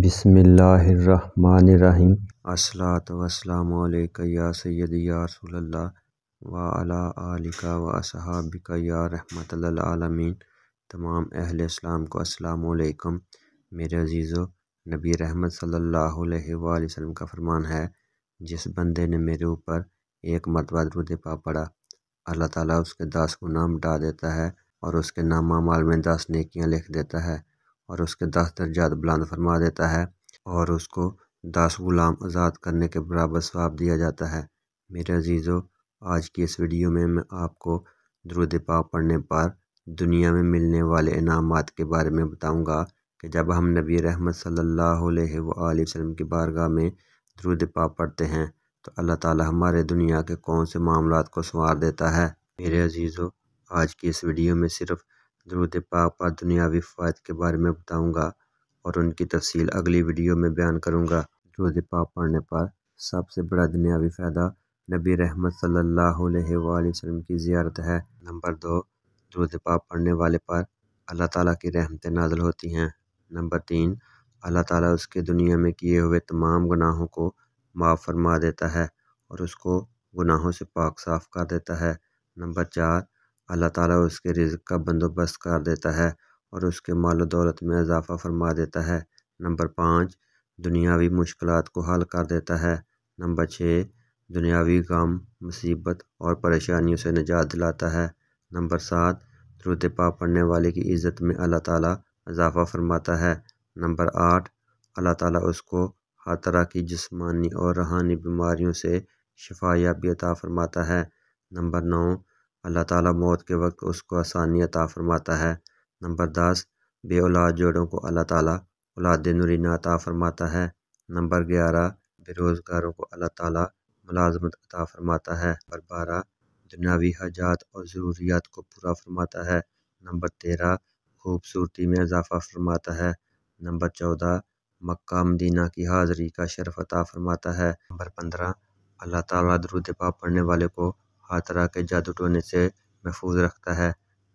बिसमीम् असलातवासलामक या सैद या रसोल्ला वाला आलिका व असहाबिका या रहमत आलमीन तमाम अहल इस्लाम को असलकम मेरे अजीज़ो नबी रहमत सल्ला वसम का फरमान है जिस बंदे ने मेरे ऊपर एक मरतबा दरुद पा पड़ा अल्लाह ताला उसके दास को नाम मिटा देता है और उसके नामा माल में दस नेकियां लिख देता है और उसके दस दर्जात बुलंद फरमा देता है और उसको दस गुलाम आज़ाद करने के बराबर स्वाब दिया जाता है मेरे अजीज़ों आज की इस वीडियो में मैं आपको द्रुद पाक पढ़ने पर दुनिया में मिलने वाले इनाम के बारे में बताऊँगा कि जब हम नबी रहमत सल्ला अलैहि की बारगाह में द्रुद पाक पढ़ते हैं तो अल्लाह ताला हमारे दुनिया के कौन से मामला को संवार देता है मेरे अजीज़ों आज की इस वीडियो में सिर्फ़ ज़रूरत पाक पर दुनियावी फ़ायद के बारे में बताऊँगा और उनकी तफसील अगली वीडियो में बयान करूँगा ज़रूरत पाक पढ़ने पर सबसे बड़ा दुनियावी फ़ायदा नबी रहमत सल्लल्लाहु अलैहि वसल्लम की ज़ियारत है नंबर दो ज़रूरत पाक पढ़ने वाले पर अल्लाह ताला की रहमतें नाजल होती हैं नंबर तीन अल्लाह ताला उसके दुनिया में किए हुए तमाम गुनाहों को माफ़ फरमा देता है और उसको गुनाहों से पाक साफ कर देता है नंबर चार अल्लाह ताला उसके रिज़्क का बंदोबस्त कर देता है और उसके माल दौलत में इजाफ़ा फरमा देता है नंबर पाँच दुनियावी मुश्किल को हल कर देता है नंबर छः दुनियावी गम मुसीबत और परेशानियों से निजात दिलाता है नंबर सात द्रुत पा पढ़ने वाले की इज़्ज़त में अल्लाह ताला इजाफ़ा फरमाता है नंबर आठ अल्लाह ताला उसको हर तरह की जिस्मानी और रूहानी बीमारियों से शफायाबी अता फरमाता है नंबर नौ अल्लाह ताला मौत के वक्त उसको आसानी अता फ़रमाता है नंबर दस बे औलाद जोड़ों को अल्लाह ताला औलाद नुरीना अता फ़रमाता है नंबर ग्यारह बेरोज़गारों को अल्लाह ताला मुलाजमत अता फ़रमाता है नंबर बारह दुनियावी हजात और ज़रूरियात को पूरा फरमाता है नंबर तेरह खूबसूरती में इजाफ़ा फरमाता है नंबर चौदह मक्का मदीना की हाज़री का शरफ अता फरमाता है नंबर पंद्रह अल्लाह ताला दरुद पा पढ़ने वाले को हर तरह के जादू टोने से महफूज रखता है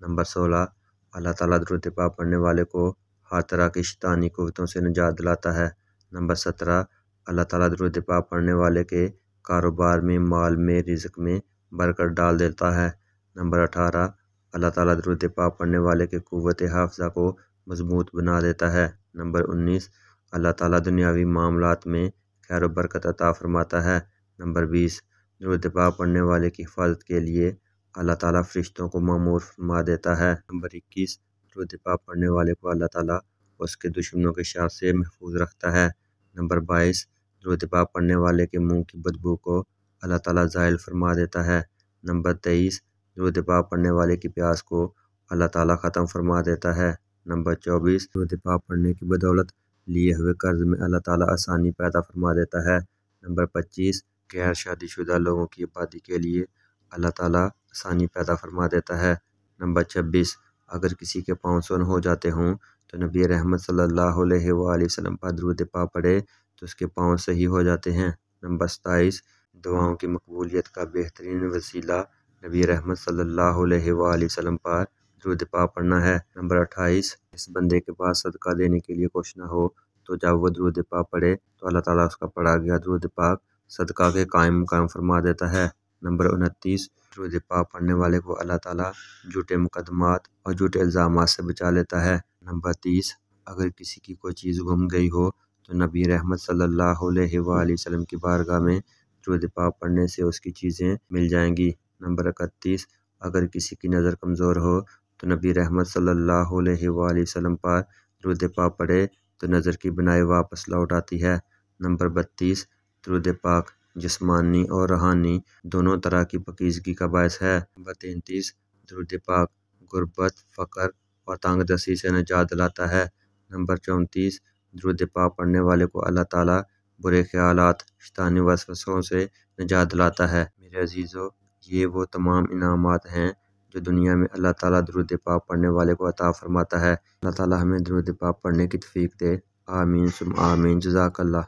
नंबर सोलह अल्लाह ताला दुरुतपा पढ़ने वाले को हर तरह की शैतानी कुतों से निजात दिलाता है नंबर सत्रह अल्लाह ताला दुरुतपा पढ़ने वाले के कारोबार में माल में रिजक में बरकत डाल देता है नंबर अठारह अल्लाह ताला दुरुतपा पढ़ने वाले के कुत हाफजा को मजबूत बना देता है नंबर उन्नीस अल्लाह ताला दुनियावी मामलात में खैर बरकत अता फरमाता है नंबर बीस दबाव पड़ने वाले की हिफाजत के लिए अल्लाह ताला फरिश्तों को मामूर फरमा देता है नंबर इक्कीस दबाव पड़ने वाले को अल्लाह ताला उसके दुश्मनों के शार से महफूज रखता है नंबर बाईस दबाव पड़ने वाले के मुंह की बदबू को अल्लाह ताला जायल फरमा देता है नंबर तेईस दबाव पड़ने वाले की प्यास को अल्लाह ताला ख़त्म फरमा देता है नंबर चौबीस दबाव पड़ने की बदौलत लिए हुए कर्ज में अल्लाह ताला आसानी पैदा फरमा देता है नंबर पच्चीस गैर शादीशुदा लोगों की आबादी के लिए अल्लाह ताला आसानी पैदा फरमा देता है नंबर छब्बीस अगर किसी के पाँव सुन हो जाते हों तो नबी रहमत सल्लल्लाहु अलैहि वसल्लम पर दरूद पा पड़े तो उसके पाँव सही हो जाते हैं नंबर सताईस दुआओं की मकबूलियत का बेहतरीन वसीला नबी रहमत सल्लल्लाहु अलैहि वसल्लम पर दरूद पा पढ़ना है नंबर अट्ठाईस इस बंदे के पास सदका देने के लिए कुछ ना हो तो जब वह द्रुद पा पढ़े तो अल्लाह ताला उसका पढ़ा गया द्रुद पाक सदका के कायम कायम फरमा देता है नंबर उनतीस रोज़ पाक पढ़ने वाले को अल्लाह ताला झूठे मुकदमात और झूठे इल्ज़ाम से बचा लेता है नंबर तीस अगर किसी की कोई चीज़ गुम गई हो तो नबी रहमत सल्लल्लाहु अलैहि वसल्लम की बारगाह में रोज़ पाक पढ़ने से उसकी चीज़ें मिल जाएंगी नंबर इकतीस अगर किसी की नज़र कमज़ोर हो तो नबी रहमत सल्लल्लाहु अलैहि वसल्लम पर रोज़ पाक पढ़े तो नज़र की बनाई वापस लौट आती है नंबर बत्तीस दरूद पाक जिसमानी और रूहानी दोनों तरह की पकीजगी का बायस है नंबर तैंतीस दरूद पाक गुरबत फ़कर और दसी से निजात दिलाता है नंबर चौंतीस दरूद पाक पढ़ने वाले को अल्लाह ताला बुरे ख्याल शतानी वसवसों से निजात दिलाता है मेरे अजीज़ों ये वो तमाम इनाम हैं जो दुनिया में अल्लाह ताला दरुद पाक पढ़ने वाले को अता फरमाता है अल्लाह ताला हमें दरुद पाक पढ़ने की तफीक दे आमीन सुम आमीन जजाकल्ला